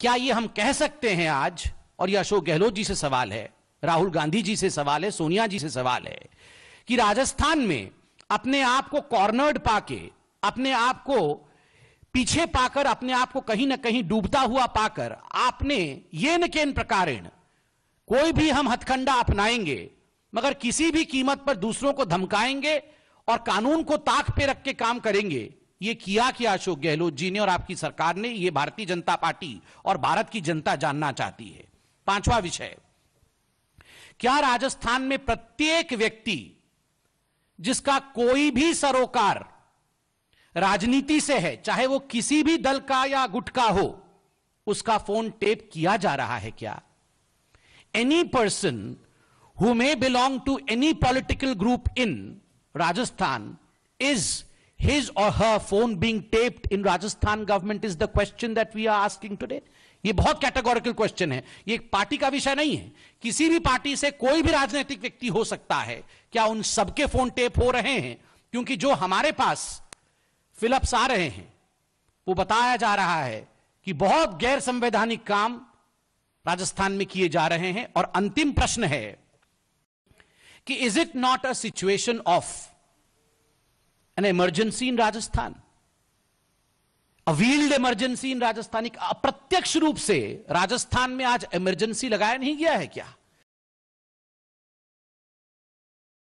क्या ये हम कह सकते हैं आज और यह अशोक गहलोत जी से सवाल है राहुल गांधी जी से सवाल है सोनिया जी से सवाल है कि राजस्थान में अपने आप को कॉर्नर्ड पाके अपने आप को पीछे पाकर अपने आप को कहीं ना कहीं डूबता हुआ पाकर आपने ये न केन प्रकार कोई भी हम हथकंडा अपनाएंगे मगर किसी भी कीमत पर दूसरों को धमकाएंगे और कानून को ताक पे रख के काम करेंगे ये किया क्या अशोक गहलोत जी ने और आपकी सरकार ने ये भारतीय जनता पार्टी और भारत की जनता जानना चाहती है पांचवा विषय क्या राजस्थान में प्रत्येक व्यक्ति जिसका कोई भी सरोकार राजनीति से है चाहे वो किसी भी दल का या गुट का हो उसका फोन टेप किया जा रहा है क्या any person who may belong to any political group in Rajasthan is his or her phone being taped in Rajasthan government is the question that we are asking today. ये बहुत कैटेगोरिकल क्वेश्चन है ये एक पार्टी का विषय नहीं है किसी भी पार्टी से कोई भी राजनीतिक व्यक्ति हो सकता है क्या उन सबके फोन टेप हो रहे हैं क्योंकि जो हमारे पास फिलअप्स आ रहे हैं वो बताया जा रहा है कि बहुत गैर संवैधानिक काम राजस्थान में किए जा रहे हैं और अंतिम प्रश्न है कि is it not a situation of an emergency in Rajasthan a veiled emergency in Rajasthan अप्रत्यक्ष रूप से राजस्थान में आज इमरजेंसी लगाया नहीं गया है क्या